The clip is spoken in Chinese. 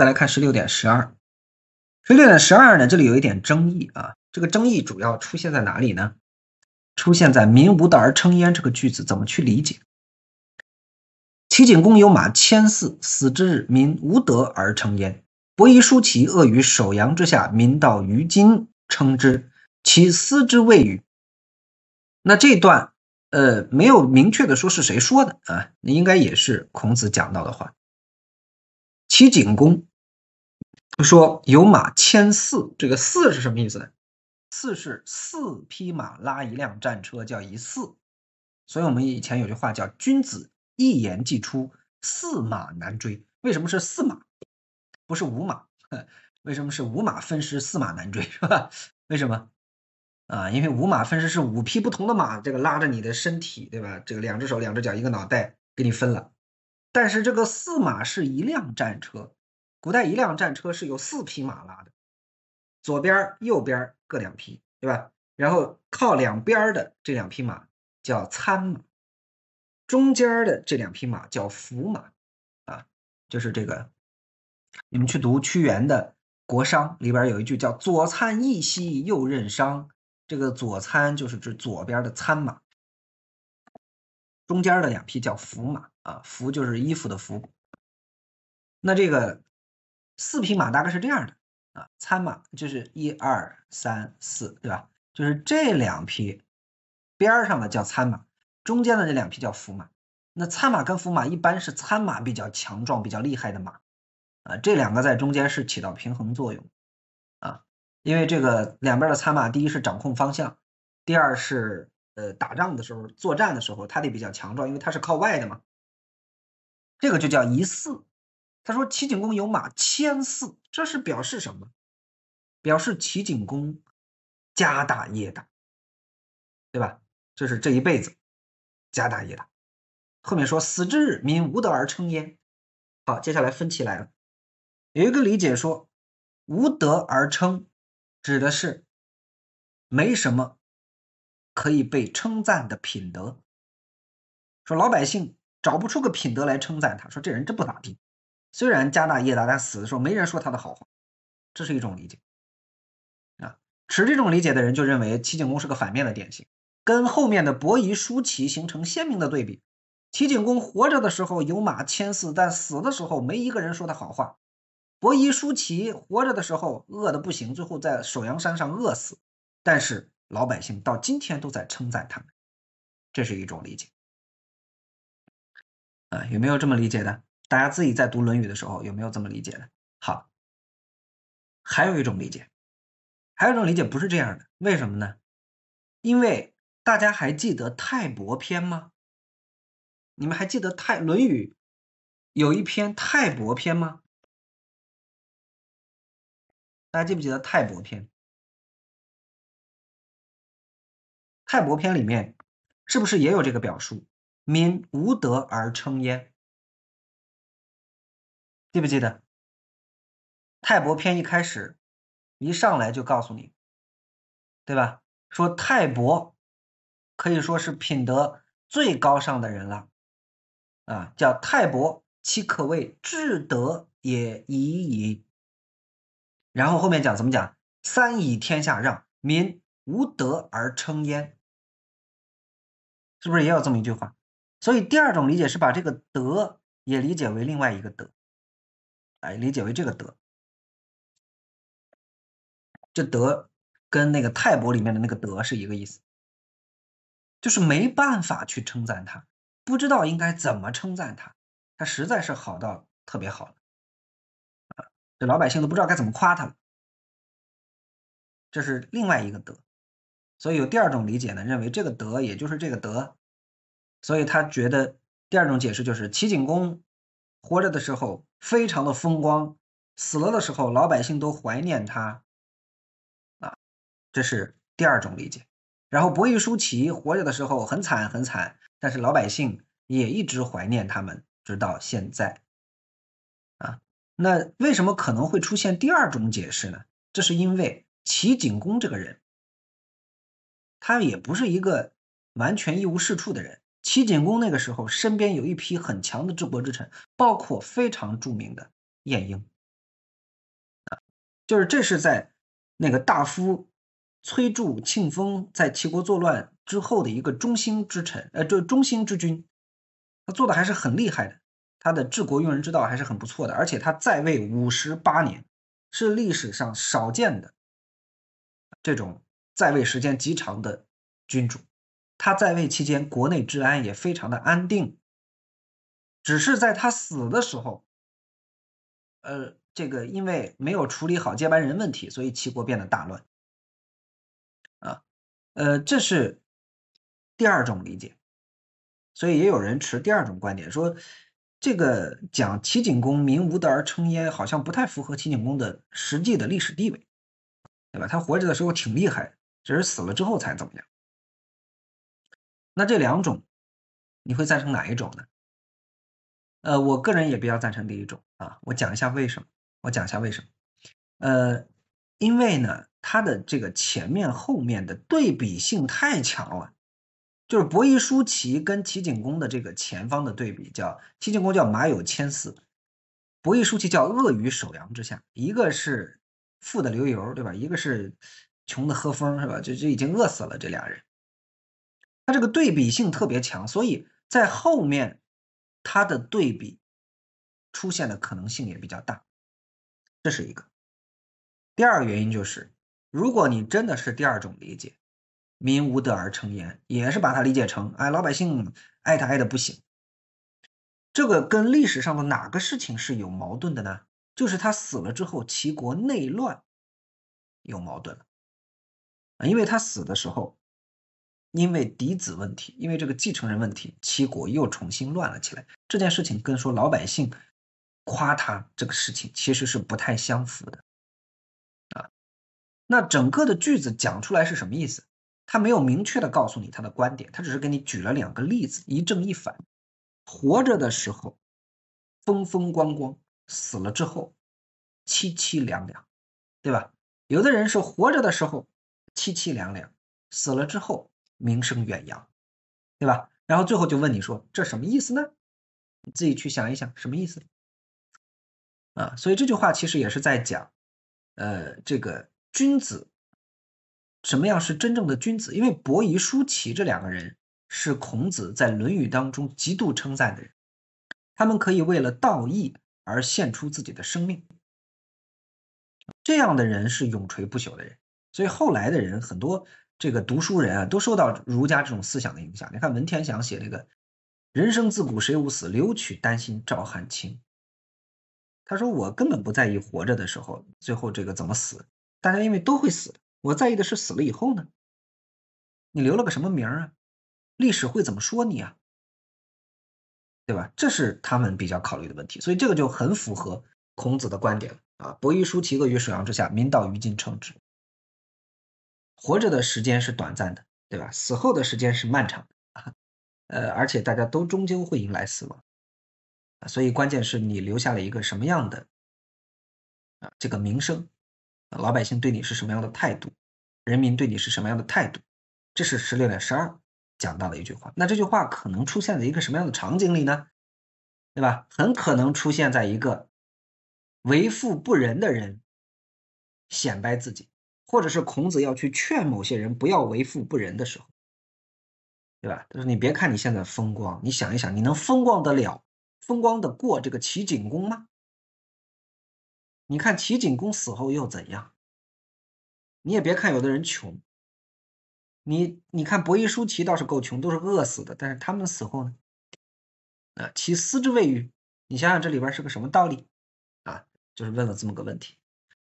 再来看十六点十二，十六点十二呢？这里有一点争议啊，这个争议主要出现在哪里呢？出现在“民无德而称焉”这个句子怎么去理解？齐景公有马千驷，死之日，民无德而称焉。伯夷叔齐恶于首阳之下，民道于今称之，其斯之谓与？那这段呃，没有明确的说是谁说的啊？那应该也是孔子讲到的话。齐景公。说有马千四，这个四是什么意思呢？驷是四匹马拉一辆战车，叫一四。所以我们以前有句话叫“君子一言既出，驷马难追”。为什么是驷马，不是五马？为什么是五马分尸，驷马难追是吧？为什么？啊，因为五马分尸是五匹不同的马，这个拉着你的身体，对吧？这个两只手、两只脚、一个脑袋给你分了。但是这个驷马是一辆战车。古代一辆战车是由四匹马拉的，左边、右边各两匹，对吧？然后靠两边的这两匹马叫餐马，中间的这两匹马叫服马，啊，就是这个。你们去读屈原的《国殇》里边有一句叫“左参一兮右任伤”，这个左参就是指左边的参马，中间的两匹叫服马，啊，服就是衣服的服。那这个。四匹马大概是这样的啊，参马就是一二三四，对吧？就是这两匹边上的叫参马，中间的这两匹叫伏马。那参马跟伏马一般是参马比较强壮、比较厉害的马啊，这两个在中间是起到平衡作用啊，因为这个两边的参马，第一是掌控方向，第二是呃打仗的时候作战的时候它得比较强壮，因为它是靠外的嘛。这个就叫一四。他说：“齐景公有马千驷，这是表示什么？表示齐景公家大业大，对吧？就是这一辈子家大业大。后面说死之日，民无德而称焉。好，接下来分歧来了。有一个理解说，无德而称指的是没什么可以被称赞的品德。说老百姓找不出个品德来称赞他，说这人真不咋地。”虽然家大业大，但死的时候没人说他的好话，这是一种理解啊。持这种理解的人就认为齐景公是个反面的典型，跟后面的伯夷、叔齐形成鲜明的对比。齐景公活着的时候有马千驷，但死的时候没一个人说他好话。伯夷、叔齐活着的时候饿得不行，最后在首阳山上饿死，但是老百姓到今天都在称赞他们，这是一种理解啊。有没有这么理解的？大家自己在读《论语》的时候有没有这么理解的？好，还有一种理解，还有一种理解不是这样的。为什么呢？因为大家还记得《泰伯篇》吗？你们还记得《泰论语》有一篇《泰伯篇》吗？大家记不记得《泰伯篇》？《泰伯篇》里面是不是也有这个表述：“民无德而称焉”？记不记得泰伯篇一开始一上来就告诉你，对吧？说泰伯可以说是品德最高尚的人了啊，叫泰伯，其可谓至德也已矣。然后后面讲怎么讲，三以天下让，民无德而称焉，是不是也有这么一句话？所以第二种理解是把这个德也理解为另外一个德。哎，理解为这个“德”，这“德”跟那个《泰伯》里面的那个“德”是一个意思，就是没办法去称赞他，不知道应该怎么称赞他，他实在是好到特别好了，啊，这老百姓都不知道该怎么夸他了。这是另外一个“德”，所以有第二种理解呢，认为这个“德”也就是这个“德”，所以他觉得第二种解释就是齐景公活着的时候。非常的风光，死了的时候老百姓都怀念他，啊，这是第二种理解。然后伯夷叔齐活着的时候很惨很惨，但是老百姓也一直怀念他们，直到现在，啊，那为什么可能会出现第二种解释呢？这是因为齐景公这个人，他也不是一个完全一无是处的人。齐景公那个时候，身边有一批很强的治国之臣，包括非常著名的晏婴啊，就是这是在那个大夫崔杼、庆丰在齐国作乱之后的一个中兴之臣，呃，就中兴之君，他做的还是很厉害的，他的治国用人之道还是很不错的，而且他在位五十八年，是历史上少见的这种在位时间极长的君主。他在位期间，国内治安也非常的安定。只是在他死的时候，呃，这个因为没有处理好接班人问题，所以齐国变得大乱。啊，呃，这是第二种理解。所以也有人持第二种观点，说这个讲齐景公民无德而称焉，好像不太符合齐景公的实际的历史地位，对吧？他活着的时候挺厉害，只是死了之后才怎么样。那这两种，你会赞成哪一种呢？呃，我个人也比较赞成第一种啊。我讲一下为什么，我讲一下为什么。呃，因为呢，它的这个前面后面的对比性太强了，就是伯夷叔齐跟齐景公的这个前方的对比，叫齐景公叫马有千驷，伯夷叔齐叫鳄鱼首阳之下，一个是富的流油，对吧？一个是穷的喝风，是吧？就就已经饿死了这俩人。它这个对比性特别强，所以在后面它的对比出现的可能性也比较大。这是一个。第二个原因就是，如果你真的是第二种理解，“民无德而成言”，也是把它理解成哎老百姓爱他爱的不行。这个跟历史上的哪个事情是有矛盾的呢？就是他死了之后，齐国内乱有矛盾了，因为他死的时候。因为嫡子问题，因为这个继承人问题，齐国又重新乱了起来。这件事情跟说老百姓夸他这个事情其实是不太相符的，啊，那整个的句子讲出来是什么意思？他没有明确的告诉你他的观点，他只是给你举了两个例子，一正一反。活着的时候风风光光，死了之后凄凄凉凉，对吧？有的人是活着的时候凄凄凉凉，死了之后。名声远扬，对吧？然后最后就问你说这什么意思呢？你自己去想一想什么意思啊？所以这句话其实也是在讲呃这个君子什么样是真正的君子？因为伯夷、叔齐这两个人是孔子在《论语》当中极度称赞的人，他们可以为了道义而献出自己的生命，这样的人是永垂不朽的人。所以后来的人很多。这个读书人啊，都受到儒家这种思想的影响。你看文天祥写了一个“人生自古谁无死，留取丹心照汗青”。他说我根本不在意活着的时候最后这个怎么死，大家因为都会死我在意的是死了以后呢，你留了个什么名啊？历史会怎么说你啊？对吧？这是他们比较考虑的问题。所以这个就很符合孔子的观点啊，“伯夷叔齐恶于水阳之下，民道于今称之。”活着的时间是短暂的，对吧？死后的时间是漫长的，呃，而且大家都终究会迎来死亡，所以关键是你留下了一个什么样的啊这个名声，老百姓对你是什么样的态度，人民对你是什么样的态度，这是十六点十二讲到的一句话。那这句话可能出现在一个什么样的场景里呢？对吧？很可能出现在一个为富不仁的人显摆自己。或者是孔子要去劝某些人不要为富不仁的时候，对吧？他说：“你别看你现在风光，你想一想，你能风光得了、风光的过这个齐景公吗？你看齐景公死后又怎样？你也别看有的人穷，你你看伯夷叔齐倒是够穷，都是饿死的，但是他们死后呢？啊，其思之谓语，你想想这里边是个什么道理啊？就是问了这么个问题。”